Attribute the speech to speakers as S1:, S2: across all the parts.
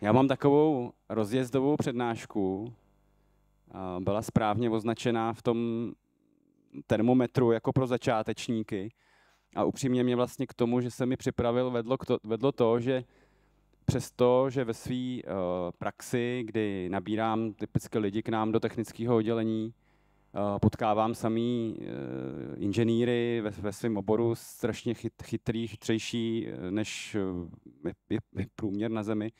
S1: Já mám takovou rozjezdovou přednášku, byla správně označená v tom termometru jako pro začátečníky a upřímně mě vlastně k tomu, že se mi připravil, vedlo, to, vedlo to, že přesto, že ve své uh, praxi, kdy nabírám typicky lidi k nám do technického oddělení, uh, potkávám samý uh, inženýry ve, ve svém oboru strašně chyt, chytrý, chytřejší, než je, je průměr na zemi, uh,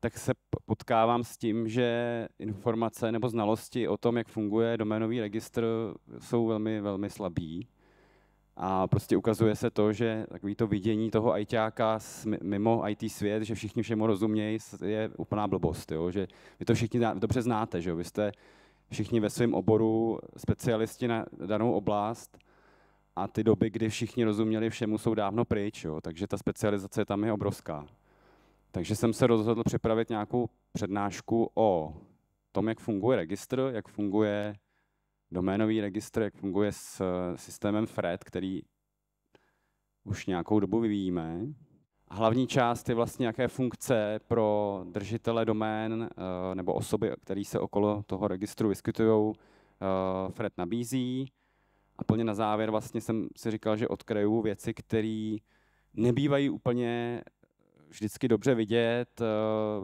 S1: tak se potkávám s tím, že informace nebo znalosti o tom, jak funguje doménový registr, jsou velmi, velmi slabý. A prostě ukazuje se to, že takový to vidění toho ITáka mimo IT svět, že všichni všemu rozumějí, je úplná blbost. Jo? Že vy to všichni dobře znáte, že jo? vy jste všichni ve svém oboru specialisti na danou oblast a ty doby, kdy všichni rozuměli všemu, jsou dávno pryč, jo? takže ta specializace tam je obrovská. Takže jsem se rozhodl připravit nějakou přednášku o tom, jak funguje registr, jak funguje doménový registr, jak funguje s eh, systémem FRED, který už nějakou dobu vyvíjíme. Hlavní část je vlastně, jaké funkce pro držitele domén eh, nebo osoby, které se okolo toho registru vyskytují, eh, FRED nabízí. A plně na závěr vlastně jsem si říkal, že odkryju věci, které nebývají úplně vždycky dobře vidět, eh,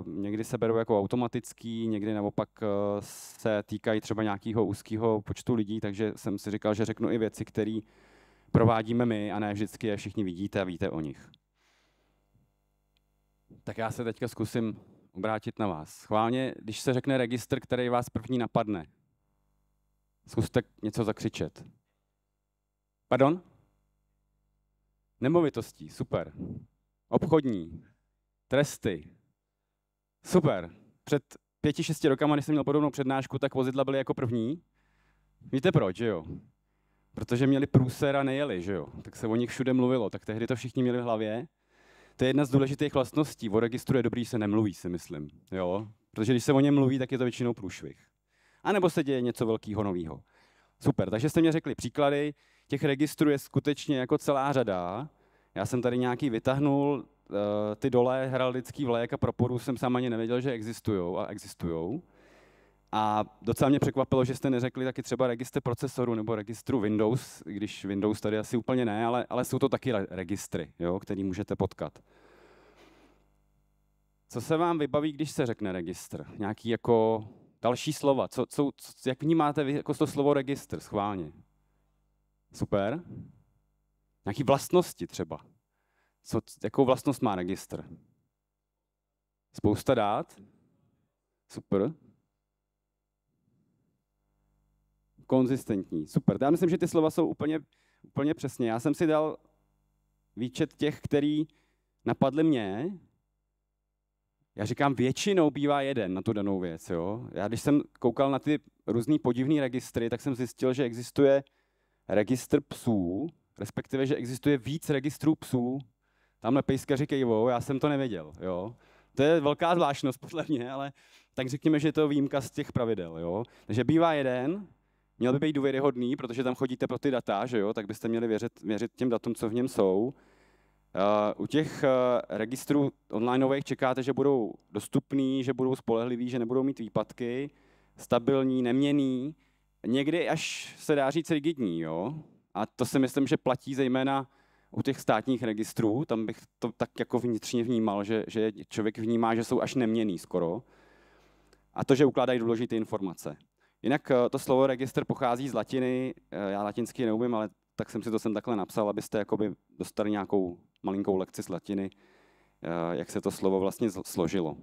S1: někdy se berou jako automatický, někdy naopak eh, se týkají třeba nějakého úzkého počtu lidí, takže jsem si říkal, že řeknu i věci, které provádíme my a ne vždycky je všichni vidíte a víte o nich. Tak já se teďka zkusím obrátit na vás. Chválně, když se řekne registr, který vás první napadne, zkuste něco zakřičet. Pardon? Nemovitostí, super. Obchodní, Tresty. Super. Před pěti, šesti rokama, když jsem měl podobnou přednášku, tak vozidla byly jako první. Víte proč, že jo? Protože měli průser a nejeli, že jo? Tak se o nich všude mluvilo, tak tehdy to všichni měli v hlavě. To je jedna z důležitých vlastností. O registru je dobrý, se nemluví, si myslím. Jo? Protože když se o něm mluví, tak je to většinou průšvih. A nebo se děje něco velkého nového. Super, takže jste mě řekli příklady. Těch registrů je skutečně jako celá řada. Já jsem tady nějaký vytahnul, Eh, ty dole heraldický vlajek a proporů jsem sám ani nevěděl, že existují a existují. A docela mě překvapilo, že jste neřekli taky třeba registr procesoru nebo registru Windows, když Windows tady asi úplně ne, ale, ale jsou to taky registry, jo, který můžete potkat. Co se vám vybaví, když se řekne registr? Nějaký jako další slova? Co, co, jak vnímáte vy jako to slovo registr schválně? Super. Nějaký vlastnosti třeba? co, jakou vlastnost má registr. Spousta dát. Super. Konzistentní. Super. Já myslím, že ty slova jsou úplně, úplně přesně. Já jsem si dal výčet těch, který napadly mě. Já říkám, většinou bývá jeden na tu danou věc. Jo? Já když jsem koukal na ty různý podivné registry, tak jsem zjistil, že existuje registr psů, respektive, že existuje víc registrů psů, tamhle pejskaři kejvou, já jsem to nevěděl, jo. To je velká zvláštnost podle mě, ale tak řekněme, že je to výjimka z těch pravidel, jo. Takže bývá jeden, měl by být důvěryhodný, protože tam chodíte pro ty data, že jo, tak byste měli věřit, věřit těm datům, co v něm jsou. Uh, u těch uh, registrů onlineových čekáte, že budou dostupný, že budou spolehlivý, že nebudou mít výpadky, stabilní, neměný, někdy až se dá říct rigidní, jo. A to si myslím, že platí zejména u těch státních registrů, tam bych to tak jako vnitřně vnímal, že, že člověk vnímá, že jsou až neměný skoro. A to, že ukládají důležité informace. Jinak eh, to slovo registr pochází z latiny, eh, já latinsky neumím, ale tak jsem si to sem takhle napsal, abyste jakoby dostali nějakou malinkou lekci z latiny, eh, jak se to slovo vlastně složilo.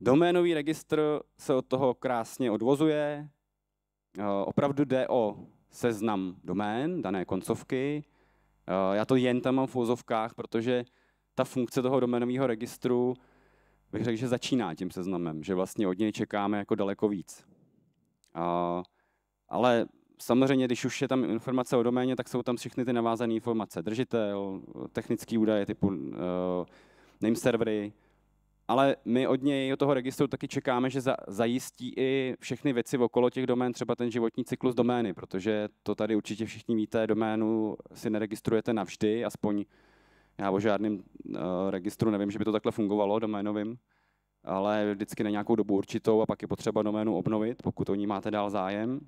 S1: Doménový registr se od toho krásně odvozuje. Opravdu jde o seznam domén, dané koncovky. Eh, já to jen tam mám v úzovkách, protože ta funkce toho doménového registru, bych řekl, že začíná tím seznamem, že vlastně od něj čekáme jako daleko víc. Eh, ale samozřejmě, když už je tam informace o doméně, tak jsou tam všechny ty navázané informace. Držitel, eh, technické údaje typu name servery, ale my od něj, od toho registru taky čekáme, že za, zajistí i všechny věci okolo těch domén, třeba ten životní cyklus domény, protože to tady určitě všichni víte, doménu si neregistrujete navždy, aspoň já o žádném uh, eh, registru nevím, že by to takhle fungovalo doménovým, ale vždycky na nějakou dobu určitou a pak je potřeba doménu obnovit, pokud o ní máte dál zájem.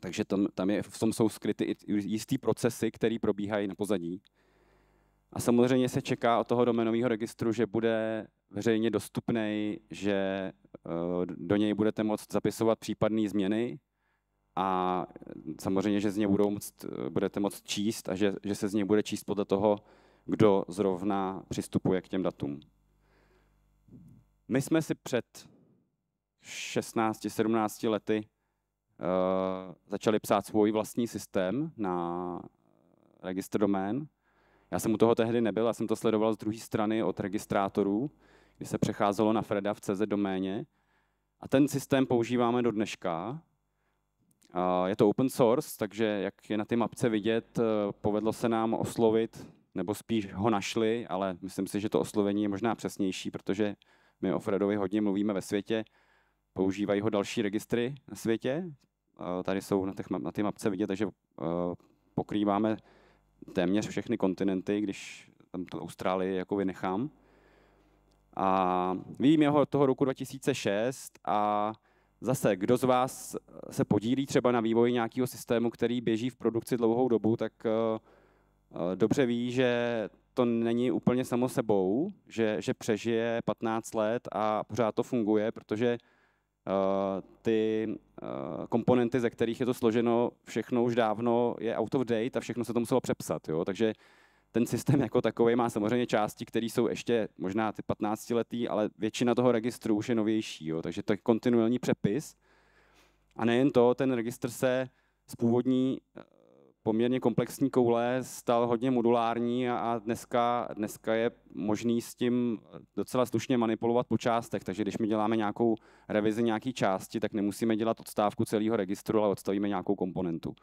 S1: Takže tam, tam je, v tom jsou skryty i jistý procesy, které probíhají na pozadí. A samozřejmě se čeká od toho domenového registru, že bude veřejně dostupný, že eh, do něj budete moct zapisovat případné změny a samozřejmě, že z něj budou moct, eh, budete moct číst a že, že se z něj bude číst podle toho, kdo zrovna přistupuje k těm datům. My jsme si před 16-17 lety uh, začali psát svůj vlastní systém na registr domén, já jsem u toho tehdy nebyl, já jsem to sledoval z druhé strany od registrátorů, kdy se přecházelo na Freda v CZ doméně. A ten systém používáme do dneška. Je to open source, takže jak je na té mapce vidět, eh, povedlo se nám oslovit, nebo spíš ho našli, ale myslím si, že to oslovení je možná přesnější, protože my o Fredovi hodně mluvíme ve světě, používají ho další registry na světě. Eh, tady jsou na té mapce vidět, takže eh, pokrýváme téměř všechny kontinenty, když tam tu Austrálii jako vynechám. A vím jeho toho roku 2006 a zase, kdo z vás se podílí třeba na vývoji nějakého systému, který běží v produkci dlouhou dobu, tak eh, eh, dobře ví, že to není úplně samo sebou, že, že přežije 15 let a pořád to funguje, protože Eh, ty eh, komponenty, ze kterých je to složeno, všechno už dávno je out of date a všechno se to muselo přepsat. Jo? Takže ten systém jako takový má samozřejmě části, které jsou ještě možná ty 15 letý, ale většina toho registru už je novější. Jo? Takže to je kontinuální přepis. A nejen to, ten registr se z původní poměrně komplexní koule stal hodně modulární a, a dneska, dneska je možný s tím docela slušně manipulovat po částech, takže když my děláme nějakou revizi nějaké části, tak nemusíme dělat odstávku celého registru, ale odstavíme nějakou komponentu.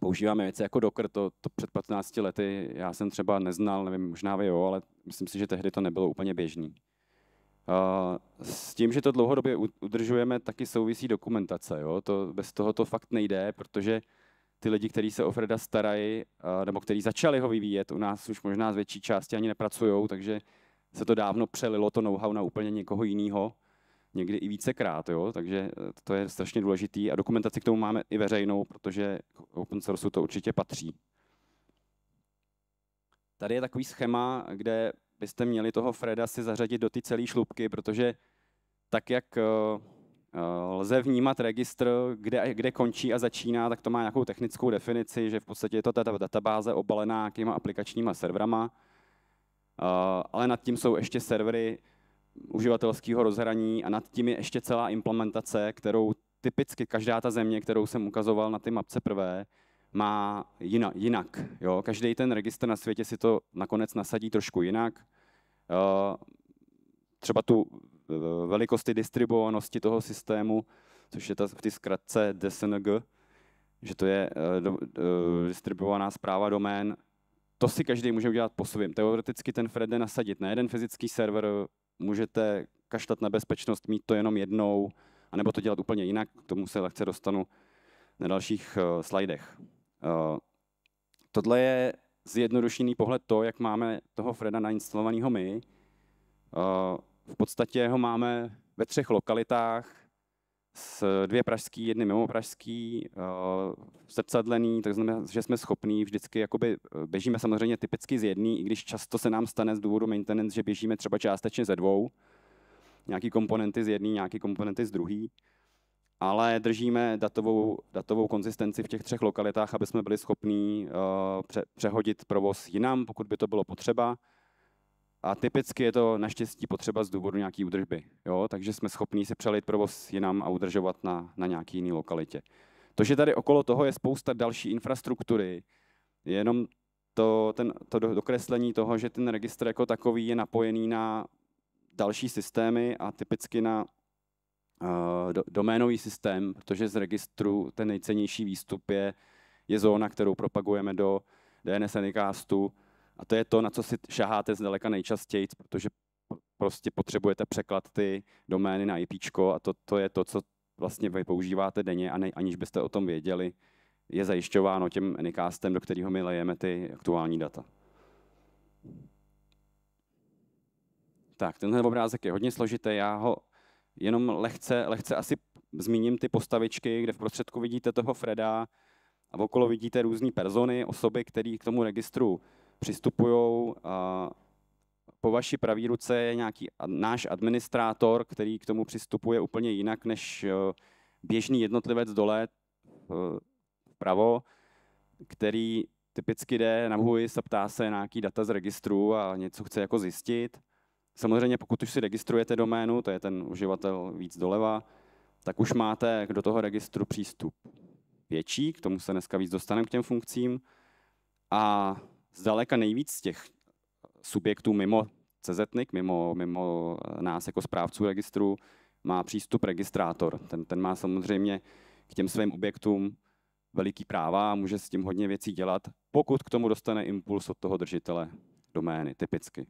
S1: Používáme věci jako Docker, to, to před 15 lety já jsem třeba neznal, nevím, možná vy jo, ale myslím si, že tehdy to nebylo úplně běžný. S tím, že to dlouhodobě udržujeme, taky souvisí dokumentace. Jo? To, bez toho to fakt nejde, protože uh, ty lidi, kteří se o Freda starají, eh, nebo kteří začali ho vyvíjet, u nás už možná z větší části ani nepracují, takže se to dávno přelilo, to know-how, na úplně někoho jiného, někdy i vícekrát, jo? takže eh, to je strašně důležitý a dokumentaci k tomu máme i veřejnou, protože open source to určitě patří. Tady je takový schéma, kde byste měli toho Freda si zařadit do ty celé šlubky, protože tak, jak eh, Eh, lze vnímat registr, kde, kde končí a začíná, tak to má nějakou technickou definici, že v podstatě je to ta databáze obalená nějakýma aplikačníma serverama, eh, ale nad tím jsou ještě servery uživatelského rozhraní a nad tím je ještě celá implementace, kterou typicky každá ta země, kterou jsem ukazoval na ty mapce prvé, má jinak. Jo? Každý ten registr na světě si to nakonec nasadí trošku jinak. Eh, třeba tu velikosti distribuovanosti toho systému, což je ta, v té zkratce DSNG, že to je eh, do, do, eh, distribuovaná zpráva domén. To si každý může udělat po svým. Teoreticky ten Fred nasadit na jeden fyzický server, můžete kaštat na bezpečnost, mít to jenom jednou, anebo to dělat úplně jinak, k tomu se lehce dostanu na dalších uh, eh, slidech. Uh, tohle je zjednodušený pohled to, jak máme toho Freda nainstalovaného my. Uh, v podstatě ho máme ve třech lokalitách, s dvě pražský, jedny mimo pražský, eh, zrcadlený, tak znamená, že jsme schopní vždycky, jakoby eh, běžíme samozřejmě typicky z jedný, i když často se nám stane z důvodu maintenance, že běžíme třeba částečně ze dvou, nějaký komponenty z jedný, nějaký komponenty z druhý, ale držíme datovou, datovou konzistenci v těch třech lokalitách, aby jsme byli schopní eh, pře- přehodit provoz jinam, pokud by to bylo potřeba, a typicky je to naštěstí potřeba z důvodu nějaké údržby. Jo? Takže jsme schopni si přelit provoz jinam a udržovat na, na nějaké jiné lokalitě. To, že tady okolo toho je spousta další infrastruktury, je jenom to, ten, to dokreslení toho, že ten registr jako takový je napojený na další systémy a typicky na uh, do, doménový systém, protože z registru ten nejcennější výstup je, je zóna, kterou propagujeme do DNS Anycastu, a to je to, na co si šaháte zdaleka nejčastěji, protože prostě potřebujete překlad ty domény na IP a to, to je to, co vlastně vy používáte denně a ne, aniž byste o tom věděli, je zajišťováno těm Anycastem, do kterého my lejeme ty aktuální data. Tak, tenhle obrázek je hodně složitý, já ho jenom lehce, lehce asi zmíním ty postavičky, kde v prostředku vidíte toho Freda a okolo vidíte různé persony, osoby, které k tomu registru přistupují po vaší pravý ruce je nějaký náš administrátor, který k tomu přistupuje úplně jinak než e, běžný jednotlivec dole e, vpravo, který typicky jde na MHUIS a ptá se na nějaký data z registru a něco chce jako zjistit. Samozřejmě pokud už si registrujete doménu, to je ten uživatel víc doleva, tak už máte do toho registru přístup větší, k tomu se dneska víc dostaneme k těm funkcím. A zdaleka nejvíc těch subjektů mimo CZNIC, mimo, mimo eh, nás jako správců registru, má přístup registrátor. Ten, ten má samozřejmě k těm svým objektům veliký práva a může s tím hodně věcí dělat, pokud k tomu dostane impuls od toho držitele domény, typicky.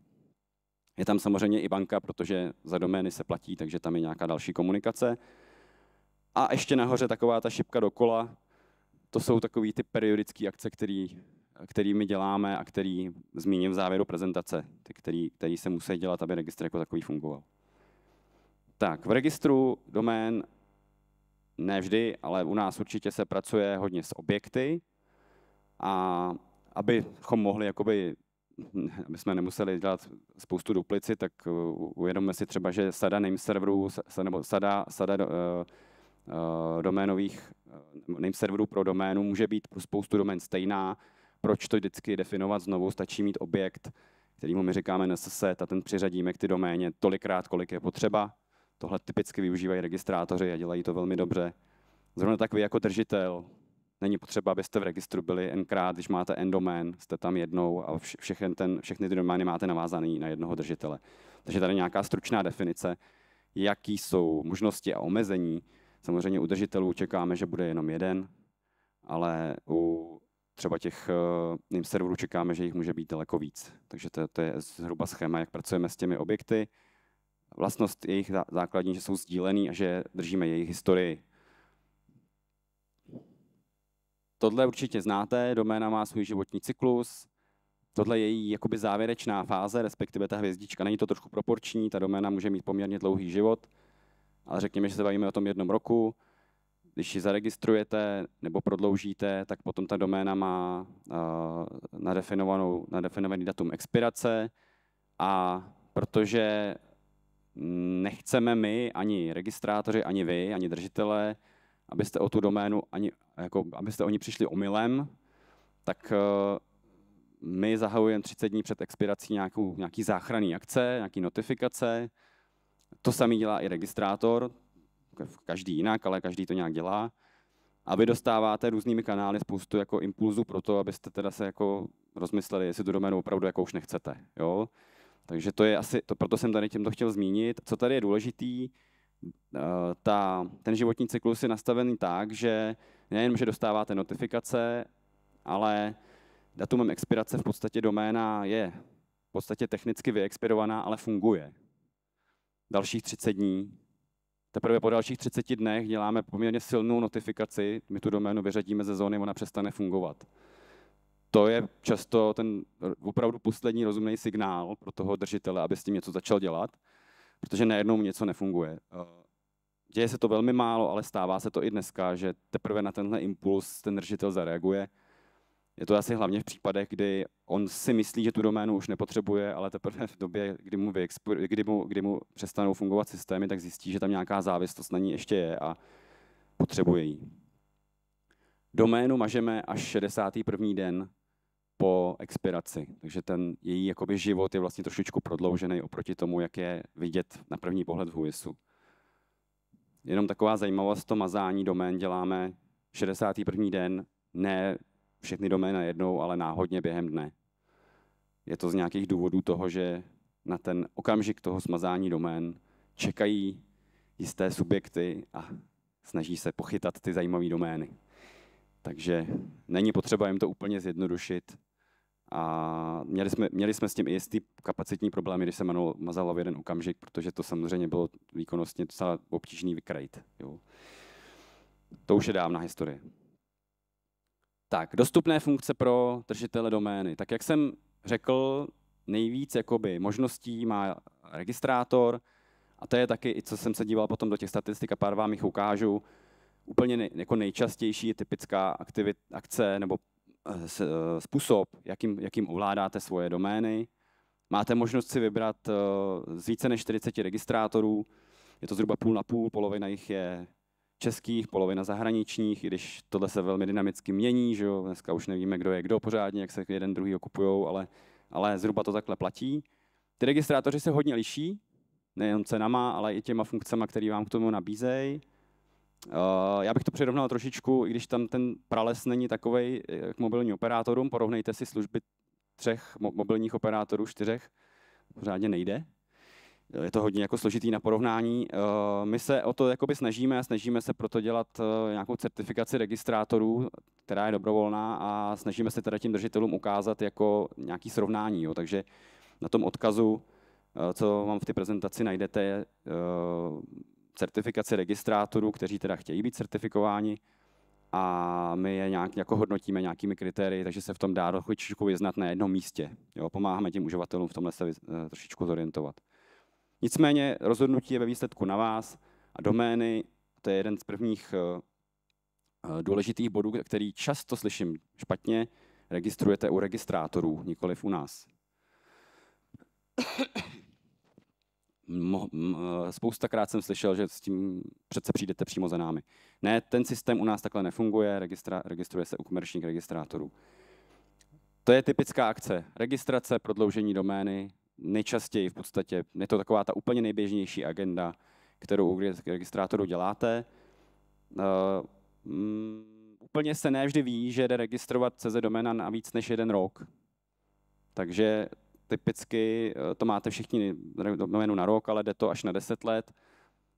S1: Je tam samozřejmě i banka, protože za domény se platí, takže tam je nějaká další komunikace. A ještě nahoře taková ta šipka dokola, to jsou takový ty periodické akce, které který my děláme a který zmíním v závěru prezentace, ty, který, který se musí dělat, aby registr jako takový fungoval. Tak, v registru domén ne vždy, ale u nás určitě se pracuje hodně s objekty a abychom mohli jakoby aby jsme nemuseli dělat spoustu duplici, tak uvědomme si třeba, že sada name serverů, nebo sada, sada uh, doménových eh, name serverů pro doménu může být pro spoustu domén stejná, proč to vždycky definovat znovu, stačí mít objekt, kterýmu my říkáme NSS, a ten přiřadíme k ty doméně tolikrát, kolik je potřeba. Tohle typicky využívají registrátoři a dělají to velmi dobře. Zrovna tak vy jako držitel, není potřeba, abyste v registru byli nkrát, když máte n domén, jste tam jednou a všechny, ten, všechny ty domény máte navázaný na jednoho držitele. Takže tady nějaká stručná definice, jaký jsou možnosti a omezení. Samozřejmě u držitelů čekáme, že bude jenom jeden, ale u třeba těch uh, serverů čekáme, že jich může být daleko víc. Takže to, to je zhruba schéma, jak pracujeme s těmi objekty. Vlastnost jejich základní, že jsou sdílený a že držíme jejich historii. Tohle určitě znáte, doména má svůj životní cyklus, tohle je její jakoby závěrečná fáze, respektive ta hvězdička. Není to trošku proporční, ta doména může mít poměrně dlouhý život, ale řekněme, že se bavíme o tom jednom roku, když ji zaregistrujete nebo prodloužíte, tak potom ta doména má eh, nadefinovanou, nadefinovaný datum expirace a protože mm, nechceme my, ani registrátoři, ani vy, ani držitele, abyste o tu doménu, ani, jako, abyste o ní přišli omylem, tak eh, my zahajujeme 30 dní před expirací nějakou, nějaký záchranný akce, nějaký notifikace. To samý dělá i registrátor, jako každý jinak, ale každý to nějak dělá. A vy dostáváte různými kanály spoustu jako impulzů pro to, abyste teda se jako rozmysleli, jestli tu doménu opravdu jako už nechcete. Jo? Takže to je asi, to, proto jsem tady to chtěl zmínit. Co tady je důležitý, eh, ta, ten životní cyklus je nastavený tak, že nejenom, že dostáváte notifikace, ale datumem expirace v podstatě doména je v podstatě technicky vyexpirovaná, ale funguje. Dalších 30 dní Teprve po dalších 30 dnech děláme poměrně silnou notifikaci, my tu doménu vyřadíme ze zóny, ona přestane fungovat. To je často ten opravdu poslední rozumný signál pro toho držitele, aby s tím něco začal dělat, protože najednou mu něco nefunguje. Děje se to velmi málo, ale stává se to i dneska, že teprve na tenhle impuls ten držitel zareaguje – je to asi hlavně v případech, kdy on si myslí, že tu doménu už nepotřebuje, ale teprve v době, kdy mu, vyexpo, kdy mu, kdy mu přestanou fungovat systémy, tak zjistí, že tam nějaká závislost na ní ještě je a potřebuje ji. Doménu mažeme až 61. den po expiraci, takže ten její jakoby život je vlastně trošičku prodloužený oproti tomu, jak je vidět na první pohled v Huisu. Jenom taková zajímavost, to mazání domén děláme 61. den ne všechny doména jednou, ale náhodně během dne. Je to z nějakých důvodů toho, že na ten okamžik toho smazání domén čekají jisté subjekty a snaží se pochytat ty zajímavé domény. Takže není potřeba jim to úplně zjednodušit. A měli jsme, měli jsme s tím i jistý kapacitní problémy, když se manu mazalo v jeden okamžik, protože to samozřejmě bylo výkonnostně docela obtížný vykrajit. Jo. To už je dávná historie. Tak, dostupné funkce pro držitele domény. Tak jak jsem řekl, nejvíc jakoby, možností má registrátor, a to je taky, i co jsem se díval potom do těch statistik a pár vám jich ukážu, úplně nej, jako nejčastější typická aktivit, akce nebo eh, eh, způsob, jakým, jakým ovládáte svoje domény. Máte možnost si vybrat eh, z více než 40 registrátorů, je to zhruba půl na půl, polovina jich je českých, polovina zahraničních, i když tohle se velmi dynamicky mění, že jo, dneska už nevíme, kdo je kdo pořádně, jak se jeden druhý okupují, ale, ale zhruba to takhle platí. Ty registrátoři se hodně liší, nejen cenama, ale i těma funkcemi, které vám k tomu nabízejí. Uh, eh, já bych to přirovnal trošičku, i když tam ten prales není takový k mobilním operátorům, porovnejte si služby třech mobilních operátorů, čtyřech, pořádně nejde, je to hodně jako složitý na porovnání. Eh, my se o to jakoby snažíme, snažíme se proto dělat eh, nějakou certifikaci registrátorů, která je dobrovolná a snažíme se teda tím držitelům ukázat jako nějaký srovnání. Jo. Takže na tom odkazu, eh, co vám v té prezentaci najdete, certifikaci registrátorů, kteří teda chtějí být certifikováni a my je nějak jako hodnotíme nějakými kritérii, takže se v tom dá trošičku vyznat na jednom místě. Jo, pomáháme tím uživatelům v tomhle se trošičku zorientovat. Nicméně rozhodnutí je ve výsledku na vás a domény, to je jeden z prvních eh, eh, důležitých bodů, který často slyším špatně, registrujete u registrátorů, nikoli u nás. Eh, spoustakrát jsem slyšel, že s tím přece přijdete přímo za námi. Ne, ten systém u nás takhle nefunguje, registra, registruje se u komerčních registrátorů. To je typická akce. Registrace, prodloužení domény, nejčastěji v podstatě. Je to taková ta úplně nejběžnější agenda, kterou u registrátoru děláte. Uh, mm, úplně se nevždy ví, že jde registrovat CZ doména na víc než jeden rok. Takže typicky eh, to máte všichni doménu na rok, ale jde to až na 10 let.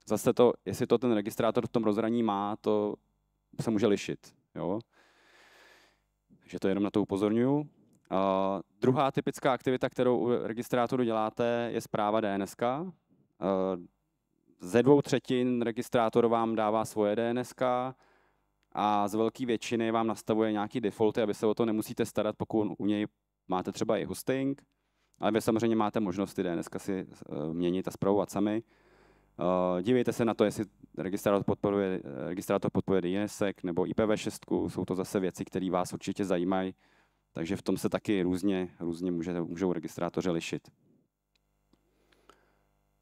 S1: Zase to, jestli to ten registrátor v tom rozhraní má, to se může lišit. Jo? Takže to jenom na to upozorňuju. Uh, druhá typická aktivita, kterou u registrátoru děláte, je zpráva DNS. Uh, ze dvou třetin registrátor vám dává svoje DNS a z velké většiny vám nastavuje nějaký defaulty, aby se o to nemusíte starat, pokud u něj máte třeba i hosting, ale vy samozřejmě máte možnost ty DNS si uh, měnit a zpravovat sami. Uh, dívejte se na to, jestli registrátor podporuje, eh, registrátor podporuje DNSek nebo IPv6, jsou to zase věci, které vás určitě zajímají. Takže v tom se taky různě, různě může, můžou registrátoři lišit.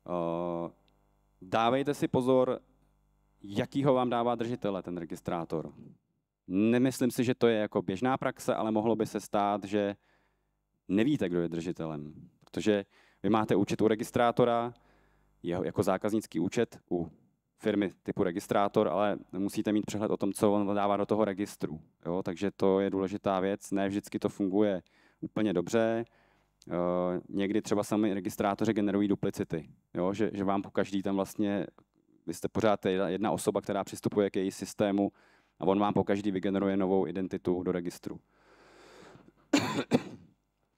S1: Eh, dávejte si pozor, jakýho vám dává držitele ten registrátor. Nemyslím si, že to je jako běžná praxe, ale mohlo by se stát, že nevíte, kdo je držitelem. Protože vy máte účet u registrátora, jeho, jako zákaznický účet u firmy typu registrátor, ale musíte mít přehled o tom, co on dává do toho registru. Jo? Takže to je důležitá věc. Ne vždycky to funguje úplně dobře. Eh, někdy třeba sami registrátoři generují duplicity, jo? Že, že vám po každý tam vlastně, vy jste pořád jedna osoba, která přistupuje k její systému a on vám po každý vygeneruje novou identitu do registru.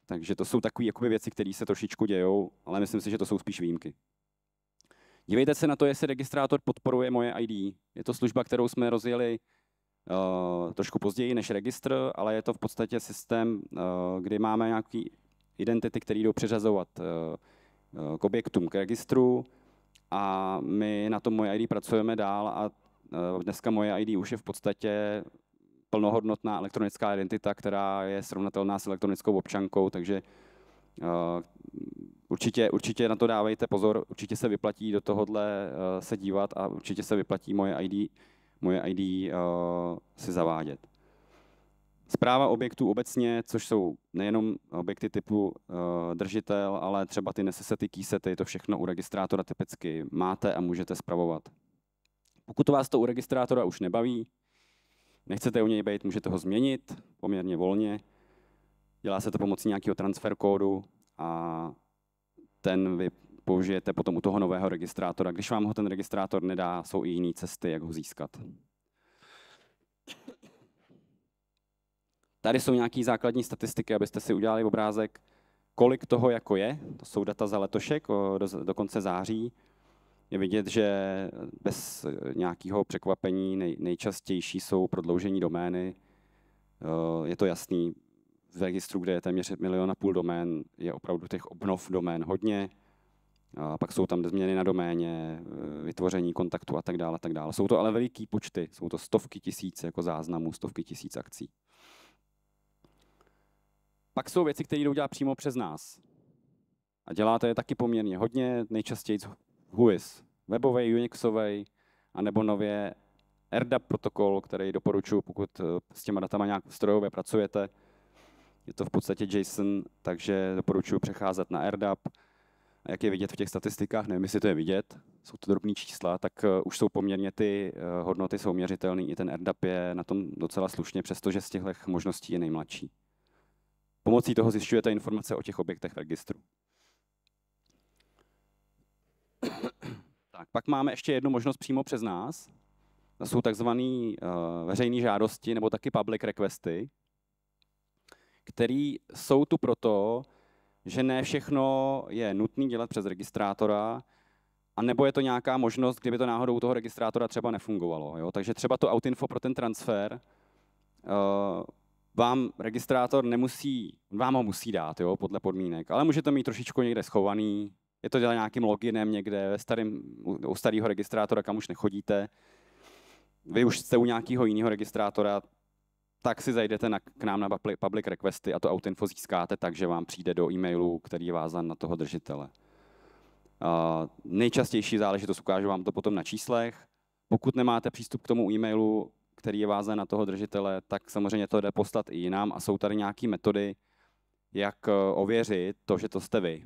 S1: Takže to jsou takové věci, které se trošičku dějou, ale myslím si, že to jsou spíš výjimky. Dívejte se na to, jestli registrátor podporuje moje ID. Je to služba, kterou jsme rozjeli uh, trošku později než registr, ale je to v podstatě systém, uh, kdy máme nějaký identity, které jdou přiřazovat uh, k objektům, k registru a my na tom moje ID pracujeme dál a uh, dneska moje ID už je v podstatě plnohodnotná elektronická identita, která je srovnatelná s elektronickou občankou, takže uh, určitě, určitě na to dávejte pozor, určitě se vyplatí do tohohle eh, se dívat a určitě se vyplatí moje ID, moje ID eh, si zavádět. Zpráva objektů obecně, což jsou nejenom objekty typu eh, držitel, ale třeba ty nesesety, kýsety, to všechno u registrátora typicky máte a můžete spravovat. Pokud vás to u registrátora už nebaví, nechcete u něj být, můžete ho změnit poměrně volně. Dělá se to pomocí nějakého transfer kódu a ten vy použijete potom u toho nového registrátora. Když vám ho ten registrátor nedá, jsou i jiné cesty, jak ho získat. Tady jsou nějaké základní statistiky, abyste si udělali obrázek, kolik toho jako je. To jsou data za letošek do, do konce září. Je vidět, že bez nějakého překvapení nej, nejčastější jsou prodloužení domény. Je to jasný, v registru, kde je téměř milion a půl domén, je opravdu těch obnov domén hodně. A pak jsou tam změny na doméně, e, vytvoření kontaktu a tak dále, tak dále. Jsou to ale veliký počty, jsou to stovky tisíc jako záznamů, stovky tisíc akcí. Pak jsou věci, které jdou dělat přímo přes nás. A děláte je taky poměrně hodně, nejčastěji HUIS, webový, Unixový, anebo nově RDAP protokol, který doporučuji, pokud e, s těma datama nějak strojově pracujete, je to v podstatě JSON, takže doporučuji přecházet na A Jak je vidět v těch statistikách, nevím, jestli to je vidět, jsou to drobní čísla, tak eh, už jsou poměrně ty eh, hodnoty souměřitelné. I ten RDAP je na tom docela slušně, přestože z těchto možností je nejmladší. Pomocí toho zjišťujete informace o těch objektech v registru. Tak, pak máme ještě jednu možnost přímo přes nás. To jsou takzvané uh, eh, veřejné žádosti nebo taky public requesty který jsou tu proto, že ne všechno je nutné dělat přes registrátora, a nebo je to nějaká možnost, kdyby to náhodou u toho registrátora třeba nefungovalo. Jo? Takže třeba to Outinfo pro ten transfer uh, vám registrátor nemusí, vám ho musí dát jo, podle podmínek, ale může to mít trošičku někde schovaný, je to dělat nějakým loginem někde ve starým, u starého registrátora, kam už nechodíte. Vy už jste u nějakého jiného registrátora, tak si zajdete na, k nám na public requesty a to autinfo získáte tak, že vám přijde do e-mailu, který je vázan na toho držitele. Uh, nejčastější záležitost ukážu vám to potom na číslech. Pokud nemáte přístup k tomu e-mailu, který je vázen na toho držitele, tak samozřejmě to jde poslat i jinam a jsou tady nějaké metody, jak eh, ověřit to, že to jste vy.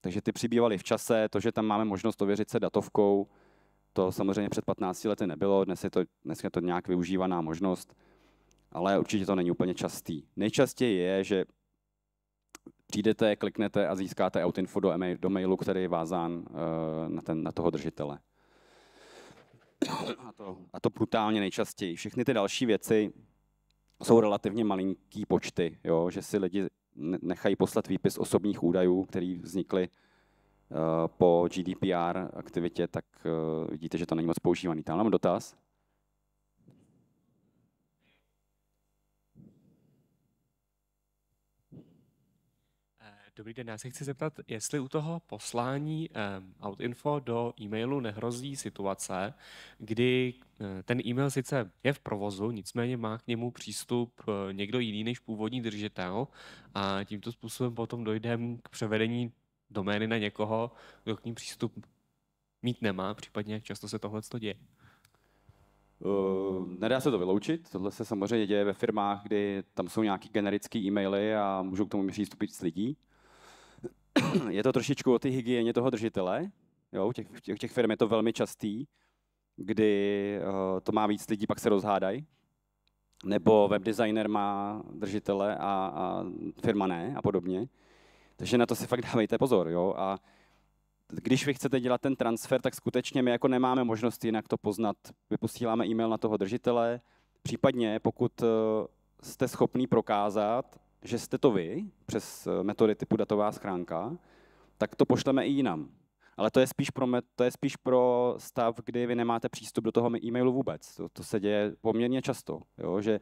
S1: Takže ty přibývaly v čase, to, že tam máme možnost ověřit se datovkou, to samozřejmě před 15 lety nebylo, dnes je to, dnes je to nějak využívaná možnost ale určitě to není úplně častý. Nejčastěji je, že přijdete, kliknete a získáte outinfo do, email, do mailu, který je vázán eh, na, ten, na toho držitele. A to, a to brutálně nejčastěji. Všechny ty další věci jsou relativně malinký počty, jo? že si lidi nechají poslat výpis osobních údajů, který vznikly eh, po GDPR aktivitě, tak eh, vidíte, že to není moc používaný. Tam mám dotaz. Dobrý den, já se chci zeptat, jestli u toho poslání outinfo do e-mailu nehrozí situace, kdy eh, ten e-mail sice je v provozu, nicméně má k němu přístup eh, někdo jiný než původní držitel a tímto způsobem potom dojde k převedení domény na někoho, kdo k ním přístup mít nemá, případně jak často se tohle děje. Uh, nedá se to vyloučit. Tohle se samozřejmě děje ve firmách, kdy tam jsou nějaký generické e-maily a můžou k tomu přístupit s lidí. je to trošičku o té hygieně toho držitele. Jo, u těch, u těch, těch firm je to velmi častý, kdy uh, to má víc lidí, pak se rozhádají. Nebo webdesigner má držitele a, a firma ne a podobně. Takže na to si fakt dávejte pozor. Jo? A když vy chcete dělat ten transfer, tak skutečně my jako nemáme možnost jinak to poznat. My posíláme e-mail na toho držitele, případně pokud eh, jste schopný prokázat, že jste to vy, přes eh, metody typu datová schránka, tak to pošleme i jinam. Ale to je spíš pro, me, to je spíš pro stav, kdy vy nemáte přístup do toho e-mailu vůbec. To, to se děje poměrně často, jo? že eh,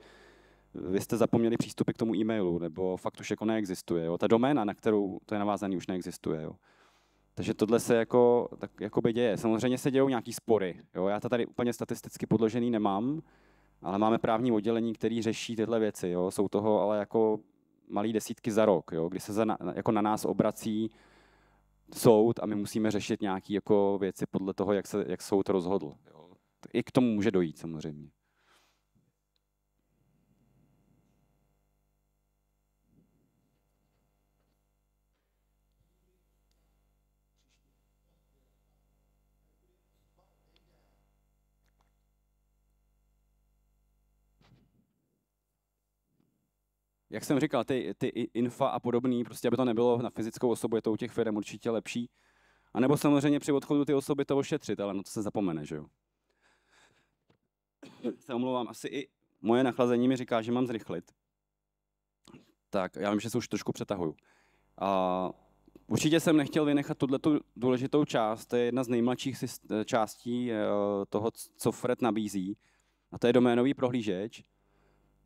S1: vy jste zapomněli přístupy k tomu e-mailu, nebo fakt už jako neexistuje. Jo? Ta doména, na kterou to je navázané, už neexistuje. Jo? Takže tohle se jako, tak, jako by děje. Samozřejmě se dějou nějaký spory. Jo? Já to tady úplně statisticky podložený nemám, ale máme právní oddělení, který řeší tyhle věci. Jo? Jsou toho ale jako malé desítky za rok, jo, kdy se za, jako na nás obrací soud a my musíme řešit nějaké jako věci podle toho, jak, se, jak soud rozhodl. Jo. I k tomu může dojít samozřejmě. jak jsem říkal, ty, ty infa a podobný, prostě aby to nebylo na fyzickou osobu, je to u těch firm určitě lepší. A nebo samozřejmě při odchodu ty osoby to ošetřit, ale no to se zapomene, že jo. Se omlouvám, asi i moje nachlazení mi říká, že mám zrychlit. Tak, já vím, že se už trošku přetahuju. A určitě jsem nechtěl vynechat tuhle důležitou část, to je jedna z nejmladších částí eh, toho, co Fred nabízí, a to je doménový prohlížeč.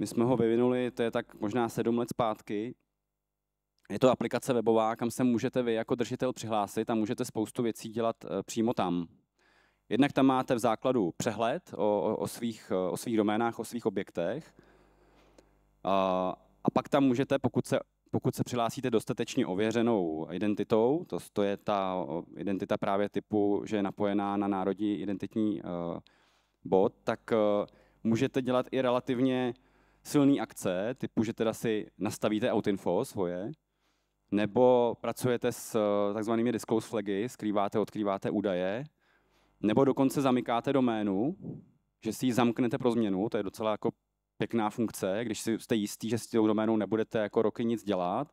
S1: My jsme ho vyvinuli, to je tak možná sedm let zpátky. Je to aplikace webová, kam se můžete vy jako držitel přihlásit a můžete spoustu věcí dělat eh, přímo tam. Jednak tam máte v základu přehled o, o, svých, eh, o svých doménách, o svých objektech. A, a pak tam můžete, pokud se, pokud se přihlásíte dostatečně ověřenou identitou, to, to je ta identita právě typu, že je napojená na národní identitní uh, bod, tak uh, můžete dělat i relativně silné akce, typu, že teda si nastavíte autinfo svoje, nebo pracujete s eh, takzvanými disclose flagy, skrýváte, odkrýváte údaje, nebo dokonce zamykáte doménu, že si ji zamknete pro změnu, to je docela jako pěkná funkce, když si jste jistý, že s tou doménou nebudete jako roky nic dělat,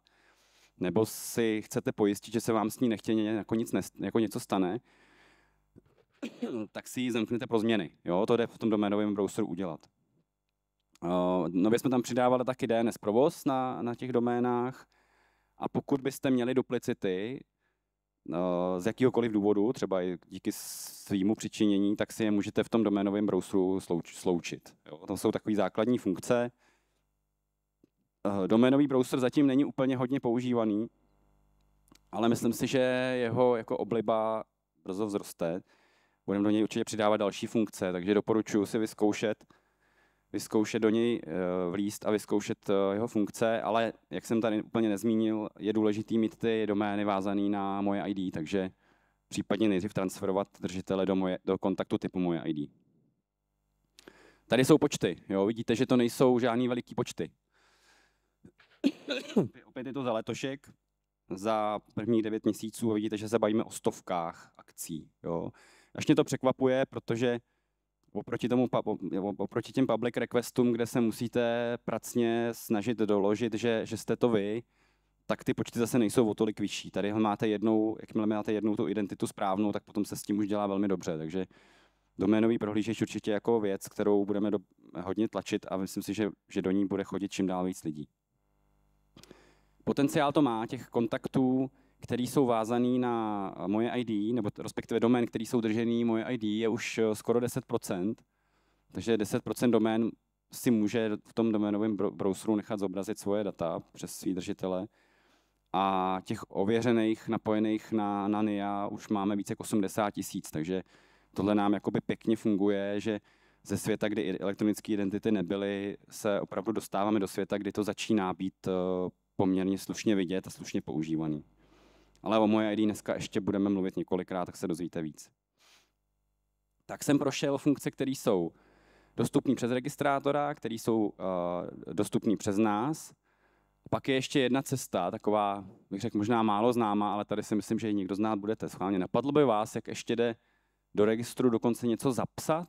S1: nebo si chcete pojistit, že se vám s ní nechtěně jako, nic nest, jako něco stane, tak si ji zamknete pro změny. Jo? To jde v tom doménovém browseru udělat. Eh, nově jsme tam přidávali taky DNS provoz na, na těch doménách a pokud byste měli duplicity eh, z jakýhokoliv důvodu, třeba i díky svýmu přičinění, tak si je můžete v tom doménovém browseru slouč, sloučit. Jo? To jsou takové základní funkce. Eh, doménový browser zatím není úplně hodně používaný, ale myslím si, že jeho jako obliba brzo vzroste. Budeme do něj určitě přidávat další funkce, takže doporučuji si vyzkoušet, vyzkoušet do něj eh, vlíst a vyzkoušet eh, jeho funkce, ale jak jsem tady úplně nezmínil, je důležitý mít ty domény vázané na moje ID, takže případně nejdřív transferovat držitele do, moje, do kontaktu typu moje ID. Tady jsou počty, jo? vidíte, že to nejsou žádný veliký počty. Opět je to za letošek, za prvních devět měsíců vidíte, že se bavíme o stovkách akcí. Jo? Až mě to překvapuje, protože oproti, tomu, oproti těm public requestům, kde se musíte pracně snažit doložit, že, že jste to vy, tak ty počty zase nejsou o tolik vyšší. Tady máte jednou, jakmile máte jednou tu identitu správnou, tak potom se s tím už dělá velmi dobře. Takže doménový prohlížeč určitě jako věc, kterou budeme do, hodně tlačit a myslím si, že, že do ní bude chodit čím dál víc lidí. Potenciál to má, těch kontaktů, které jsou vázané na moje ID, nebo respektive domén, které jsou držený moje ID, je už eh, skoro 10%. Takže 10% domén si může v tom doménovém browseru nechat zobrazit svoje data přes svý držitele. A těch ověřených, napojených na, na NIA už máme více jak 80 tisíc, takže tohle nám jakoby pěkně funguje, že ze světa, kdy elektronické identity nebyly, se opravdu dostáváme do světa, kdy to začíná být eh, poměrně slušně vidět a slušně používaný ale o moje ID dneska ještě budeme mluvit několikrát, tak se dozvíte víc. Tak jsem prošel funkce, které jsou dostupné přes registrátora, které jsou uh, dostupné přes nás. Pak je ještě jedna cesta, taková, bych řekl, možná málo známá, ale tady si myslím, že ji někdo znát budete. Schválně napadlo by vás, jak ještě jde do registru dokonce něco zapsat?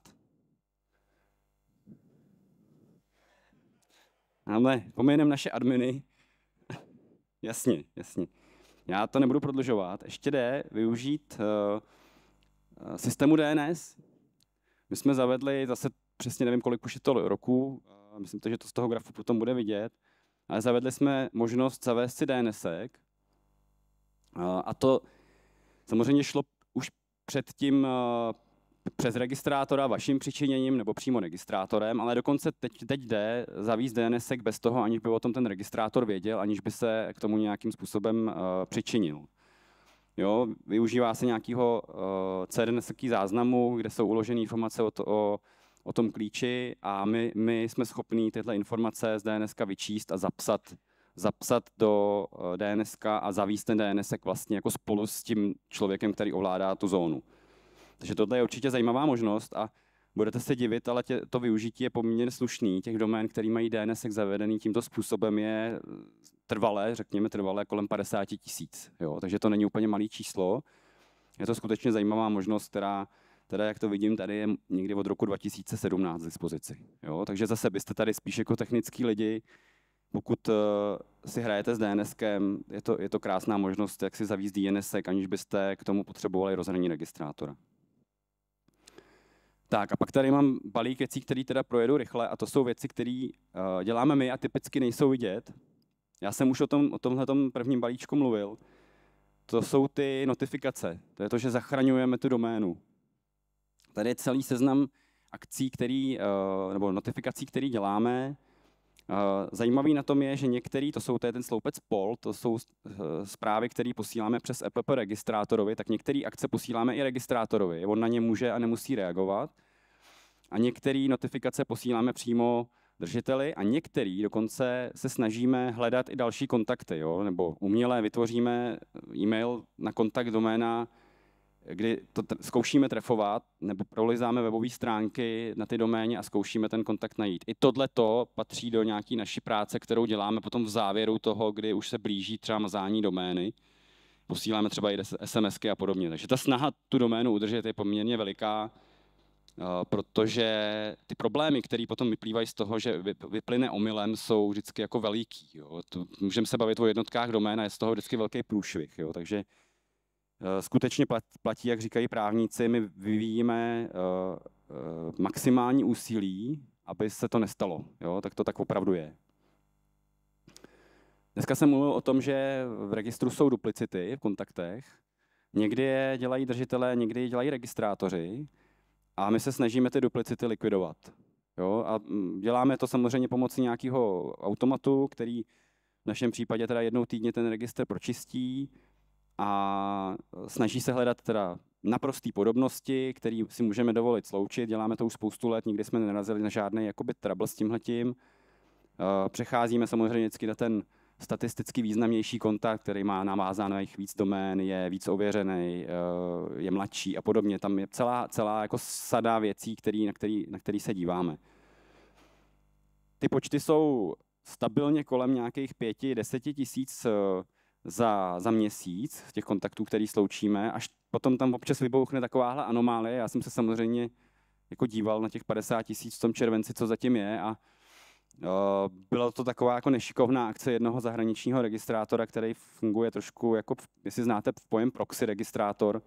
S1: Ale pomeneme naše adminy. jasně, jasně. Já to nebudu prodlužovat. Ještě jde využít uh, systému DNS. My jsme zavedli zase přesně nevím, kolik už je to roku, eh, myslím to, že to z toho grafu potom bude vidět, ale zavedli jsme možnost zavést si Uh, a to samozřejmě šlo už před tím přes registrátora vaším přičiněním nebo přímo registrátorem, ale dokonce teď, teď jde zavíst dns bez toho, aniž by o tom ten registrátor věděl, aniž by se k tomu nějakým způsobem uh, přičinil. Jo, využívá se nějakého uh, eh, CDNS záznamu, kde jsou uložené informace o, to, o, o tom klíči a my, my jsme schopni tyhle informace z DNS vyčíst a zapsat, zapsat do uh, eh, DNS a zavíst ten DNS vlastně jako spolu s tím člověkem, který ovládá tu zónu. Takže tohle je určitě zajímavá možnost a budete se divit, ale tě, to využití je poměrně slušný. Těch domén, který mají DNS zavedený tímto způsobem, je trvalé, řekněme trvalé, kolem 50 tisíc. Takže to není úplně malý číslo. Je to skutečně zajímavá možnost, která teda jak to vidím, tady je někdy od roku 2017 k dispozici. Jo? Takže zase byste tady spíš jako technický lidi, pokud uh, si hrajete s DNSkem, je to, je to krásná možnost, jak si zavíst DNSek, aniž byste k tomu potřebovali rozhraní registrátora. Tak a pak tady mám balík věcí, které teda projedu rychle a to jsou věci, které uh, děláme my a typicky nejsou vidět. Já jsem už o, tom, o tomhle prvním balíčku mluvil. To jsou ty notifikace. To je to, že zachraňujeme tu doménu. Tady je celý seznam akcí, který, uh, nebo notifikací, které děláme. Eh, zajímavý na tom je, že některý, to jsou to je ten sloupec POL, to jsou eh, zprávy, které posíláme přes EPP registrátorovi, tak některé akce posíláme i registrátorovi. On na ně může a nemusí reagovat. A některé notifikace posíláme přímo držiteli a některý dokonce se snažíme hledat i další kontakty, jo? nebo uměle vytvoříme eh, e-mail na kontakt doména kdy to tr- zkoušíme trefovat nebo prolizáme webové stránky na ty doméně a zkoušíme ten kontakt najít. I tohle to patří do nějaké naší práce, kterou děláme potom v závěru toho, kdy už se blíží třeba mazání domény. Posíláme třeba i SMSky a podobně. Takže ta snaha tu doménu udržet je poměrně veliká, eh, protože ty problémy, které potom vyplývají z toho, že vyplyne omylem, jsou vždycky jako veliký. Můžeme se bavit o jednotkách doména, je z toho vždycky velký průšvih. Jo. Takže Eh, skutečně platí, jak říkají právníci, my vyvíjíme eh, eh, maximální úsilí, aby se to nestalo. Jo? Tak to tak opravdu je. Dneska jsem mluvil o tom, že v registru jsou duplicity v kontaktech. Někdy je dělají držitelé, někdy je dělají registrátoři a my se snažíme ty duplicity likvidovat. Jo? A mm, děláme to samozřejmě pomocí nějakého automatu, který v našem případě teda jednou týdně ten registr pročistí, a e, snaží se hledat teda naprosté podobnosti, které si můžeme dovolit sloučit. Děláme to už spoustu let, nikdy jsme nenarazili na žádný jakoby trouble s tímhletím. E, přecházíme samozřejmě vždycky na ten statisticky významnější kontakt, který má jich víc domén, je víc ověřený, e, je mladší a podobně. Tam je celá, celá jako sada věcí, který, na, který, na který se díváme. Ty počty jsou stabilně kolem nějakých pěti, deseti tisíc za, za měsíc, těch kontaktů, který sloučíme, až potom tam občas vybouchne takováhle anomálie. Já jsem se samozřejmě jako díval na těch 50 tisíc v tom červenci, co zatím je a eh, byla to taková jako nešikovná akce jednoho zahraničního registrátora, který funguje trošku jako, jestli znáte v pojem proxy registrátor,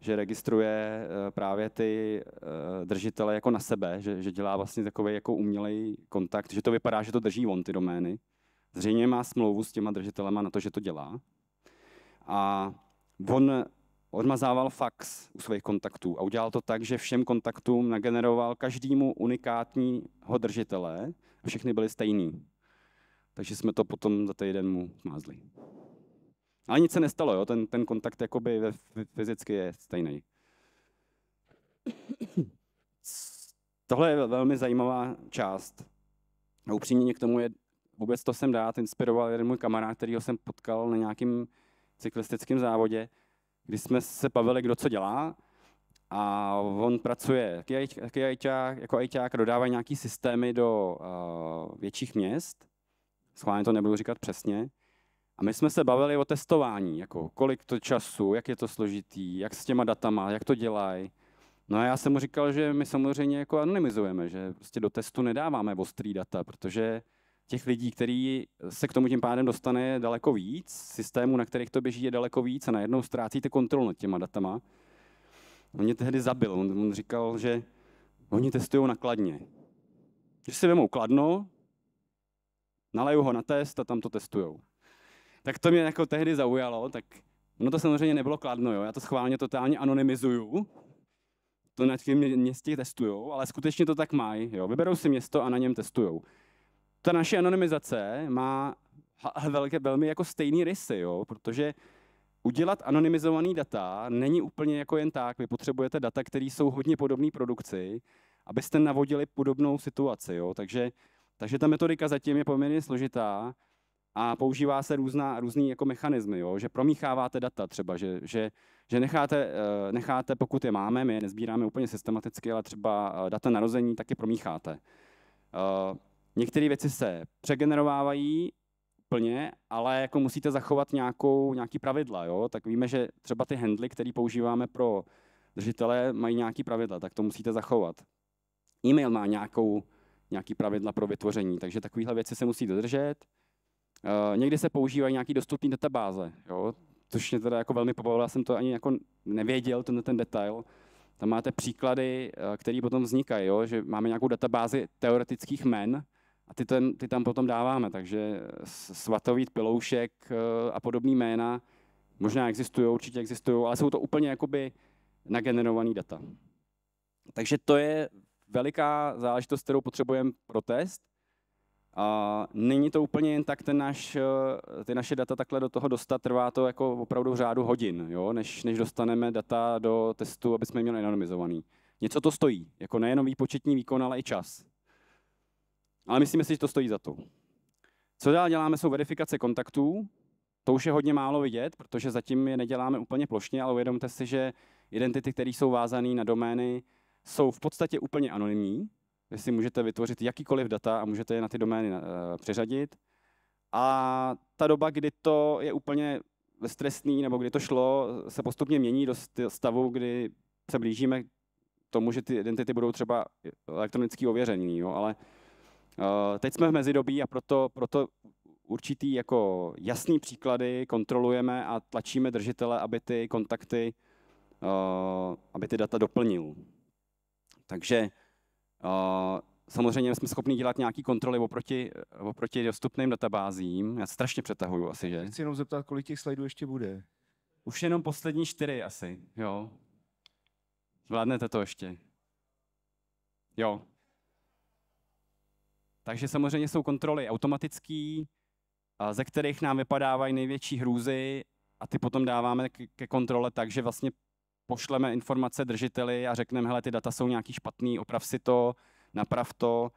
S1: že registruje eh, právě ty eh, držitele jako na sebe, že, že dělá vlastně takový jako umělej kontakt, že to vypadá, že to drží on ty domény. Zřejmě má smlouvu s těma držitelema na to, že to dělá. A on odmazával fax u svých kontaktů a udělal to tak, že všem kontaktům nageneroval každému unikátního držitele a všechny byly stejný. Takže jsme to potom za týden mu smázli. Ale nic se nestalo, jo? Ten, ten kontakt jakoby ve, fyzicky je stejný. Tohle je velmi zajímavá část. A upřímně k tomu je vůbec to sem dát, inspiroval jeden můj kamarád, kterýho jsem potkal na nějakém cyklistickém závodě, kdy jsme se bavili, kdo co dělá, a on pracuje jako, ajťák, jako ajťák, dodává nějaký systémy do uh, větších měst, schválně to nebudu říkat přesně, a my jsme se bavili o testování, jako kolik to času, jak je to složitý, jak s těma datama, jak to dělají. No a já jsem mu říkal, že my samozřejmě jako anonymizujeme, že prostě do testu nedáváme ostrý data, protože těch lidí, který se k tomu tím pádem dostane, daleko víc, systému, na kterých to běží, je daleko víc a najednou ztrácíte kontrolu nad těma datama. On mě tehdy zabil, on, on říkal, že oni testují nakladně. Že si vemou kladno, nalejou ho na test a tam to testujou. Tak to mě jako tehdy zaujalo, tak no to samozřejmě nebylo kladno, jo. já to schválně totálně anonymizuju, to na těch městích testujou, ale skutečně to tak mají. Jo. Vyberou si město a na něm testujou ta naše anonymizace má velké, velmi jako stejný rysy, jo? protože udělat anonymizovaný data není úplně jako jen tak. Vy potřebujete data, které jsou hodně podobné produkci, abyste navodili podobnou situaci. Jo? Takže, takže ta metodika zatím je poměrně složitá a používá se různá, různý jako mechanismy, jo? že promícháváte data třeba, že, že, že necháte, eh, necháte, pokud je máme, my je nezbíráme úplně systematicky, ale třeba eh, data narození taky promícháte. Eh, Některé věci se přegenerovávají plně, ale jako musíte zachovat nějakou, nějaký pravidla. Jo? Tak víme, že třeba ty handly, které používáme pro držitele, mají nějaký pravidla, tak to musíte zachovat. E-mail má nějakou, nějaký pravidla pro vytvoření, takže takovéhle věci se musí dodržet. Uh, někdy se používají nějaký dostupné databáze, jo? což mě teda jako velmi pobavilo, já jsem to ani jako nevěděl, ten, ten detail. Tam máte příklady, eh, které potom vznikají, jo? že máme nějakou databázi teoretických men, a ty, ten, ty tam potom dáváme, takže eh, svatovít, piloušek eh, a podobný jména možná existují, určitě existují, ale jsou to úplně jakoby nagenerovaný data. Takže to je veliká záležitost, kterou potřebujeme pro test. A není to úplně jen tak ten naš, eh, ty naše data takhle do toho dostat, trvá to jako opravdu v řádu hodin, jo? Než, než dostaneme data do testu, aby jsme měli anonymizovaný. Něco to stojí, jako nejenom výpočetní výkon, ale i čas. Ale myslíme si, že to stojí za to. Co dál děláme, jsou verifikace kontaktů. To už je hodně málo vidět, protože zatím je neděláme úplně plošně, ale uvědomte si, že identity, které jsou vázané na domény, jsou v podstatě úplně anonymní. Vy si můžete vytvořit jakýkoliv data a můžete je na ty domény uh, přeřadit. A ta doba, kdy to je úplně stresný, nebo kdy to šlo, se postupně mění do stavu, kdy se blížíme k tomu, že ty identity budou třeba elektronicky ověřený, jo? ale uh, Eh, teď jsme v mezidobí a proto, proto určitý jako jasný příklady kontrolujeme a tlačíme držitele, aby ty kontakty, eh, aby ty data doplnil. Takže eh, samozřejmě jsme schopni dělat nějaké kontroly oproti, oproti dostupným databázím. Já se strašně přetahuju asi, že? Chci jenom zeptat, kolik těch slajdů ještě bude. Už jenom poslední čtyři asi, jo. Zvládnete to ještě. Jo, takže samozřejmě jsou kontroly automatické, ze kterých nám vypadávají největší hrůzy a ty potom dáváme ke kontrole tak, že vlastně pošleme informace držiteli a řekneme, hele, ty data jsou nějaký špatný, oprav si to, naprav to.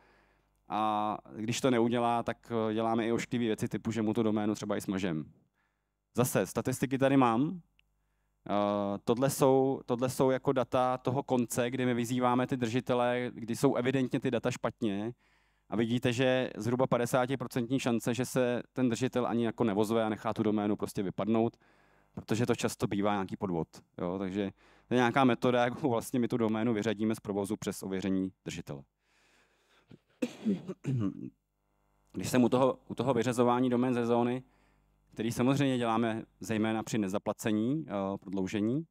S1: A když to neudělá, tak eh, děláme i ošklivé věci typu, že mu tu doménu třeba i smažem. Zase, statistiky tady mám. Uh, tohle, jsou, tohle jsou jako data toho konce, kdy my vyzýváme ty držitele, kdy jsou evidentně ty data špatně a vidíte, že zhruba 50% šance, že se ten držitel ani jako nevozve a nechá tu doménu prostě vypadnout, protože to často bývá nějaký podvod. Jo? Takže to je nějaká metoda, jak vlastně my tu doménu vyřadíme z provozu přes ověření držitele. Když jsem u toho, u toho vyřazování domén ze zóny, který samozřejmě děláme zejména při nezaplacení, eh, prodloužení,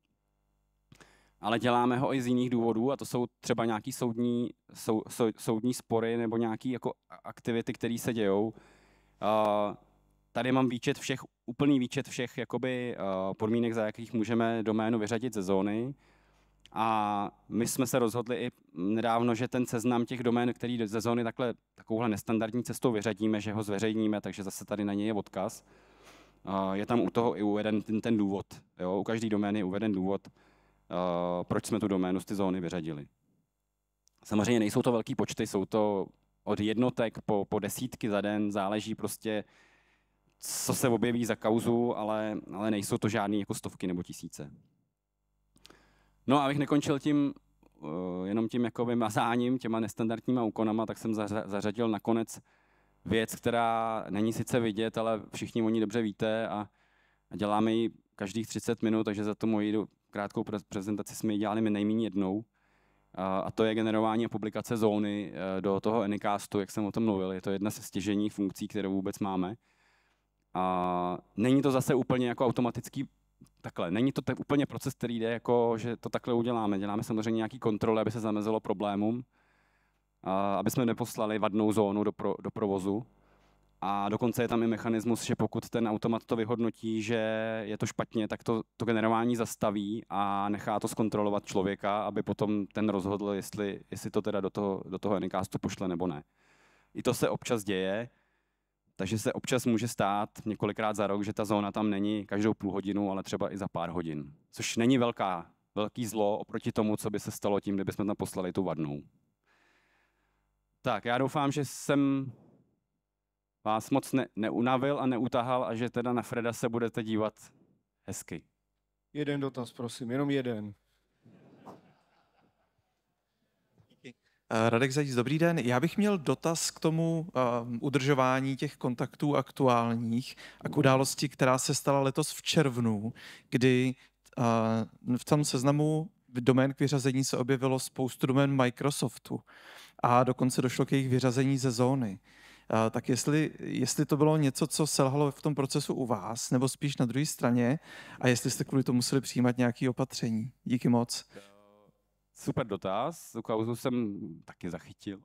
S1: ale děláme ho i z jiných důvodů a to jsou třeba nějaké soudní, sou, sou, soudní spory nebo nějaké jako aktivity, které se dějou. Uh, tady mám výčet všech, úplný výčet všech jakoby, uh, podmínek, za jakých můžeme doménu vyřadit ze zóny. A my jsme se rozhodli i nedávno, že ten seznam těch domén, který ze zóny takhle, takovouhle nestandardní cestou vyřadíme, že ho zveřejníme, takže zase tady na něj je odkaz. Uh, je tam u toho i uveden ten, ten důvod. Jo? U každé domény je uveden důvod, Eh, proč jsme tu doménu z ty zóny vyřadili. Samozřejmě nejsou to velké počty, jsou to od jednotek po, po desítky za den, záleží prostě, co se objeví za kauzu, ale, ale nejsou to žádné jako stovky nebo tisíce. No a abych nekončil tím, eh, jenom tím jakoby mazáním, těma nestandardníma úkonama, tak jsem zařadil nakonec věc, která není sice vidět, ale všichni o ní dobře víte a, děláme ji každých 30 minut, takže za to moji krátkou prezentaci jsme ji dělali my nejméně jednou, a to je generování a publikace zóny e, do toho Anycastu, jak jsem o tom mluvil. Je to jedna ze stěžení funkcí, kterou vůbec máme. A není to zase úplně jako automatický takhle. Není to tak úplně proces, který jde, jako, že to takhle uděláme. Děláme samozřejmě nějaký kontroly, aby se zamezilo problémům, aby jsme neposlali vadnou zónu do, pro, do provozu. A dokonce je tam i mechanismus, že pokud ten automat to vyhodnotí, že je to špatně, tak to, to generování zastaví a nechá to zkontrolovat člověka, aby potom ten rozhodl, jestli, jestli to teda do toho, do toho Anycastu pošle nebo ne. I to se občas děje, takže se občas může stát několikrát za rok, že ta zóna tam není každou půl hodinu, ale třeba i za pár hodin. Což není velká, velký zlo oproti tomu, co by se stalo tím, kdybychom tam poslali tu vadnou. Tak, já doufám, že jsem vás moc ne, neunavil a neutahal a že teda na Freda se budete dívat hezky. Jeden dotaz, prosím, jenom jeden. Eh, Radek Zajíc, dobrý den. Já bych měl dotaz k tomu um, udržování těch kontaktů aktuálních a k události, která se stala letos v červnu, kdy uh, v tom seznamu domén k vyřazení se objevilo spoustu domén Microsoftu a dokonce došlo k jejich vyřazení ze zóny tak jestli, jestli to bylo něco, co selhalo v tom procesu u vás, nebo spíš na druhé straně, a jestli jste kvůli tomu museli přijímat nějaké opatření. Díky moc. Super dotaz, tu kauzu jsem taky zachytil.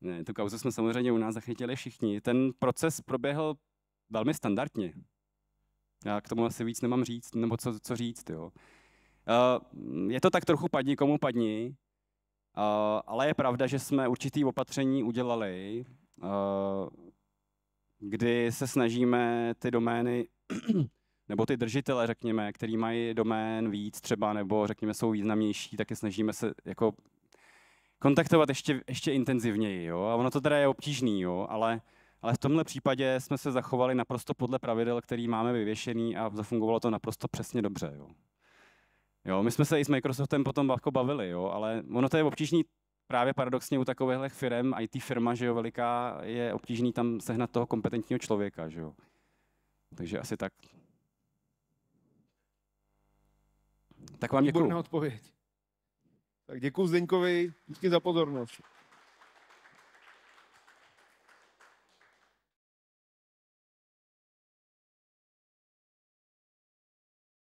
S1: Ne, tu kauzu jsme samozřejmě u nás zachytili všichni. Ten proces proběhl velmi standardně. Já k tomu asi víc nemám říct, nebo co, co říct. Jo. je to tak trochu padni komu padni. Eh, ale je pravda, že jsme určitý opatření udělali, eh, kdy se snažíme ty domény, nebo ty držitele, řekněme, který mají domén víc třeba, nebo řekněme jsou významnější, taky snažíme se jako kontaktovat ještě, ještě intenzivněji. Jo? A ono to teda je obtížný, jo? Ale, ale v tomhle případě jsme se zachovali naprosto podle pravidel, který máme vyvěšený a zafungovalo to naprosto přesně dobře. Jo? Jo, my jsme se i s Microsoftem potom jako bavili, jo, ale ono to je obtížný právě paradoxně u takovýchhle firm, IT firma, že jo, veliká, je obtížný tam sehnat toho kompetentního člověka, že jo. Takže asi tak. Tak vám děkuji. odpověď. Tak děkuji Zdeňkovi, díky za pozornost.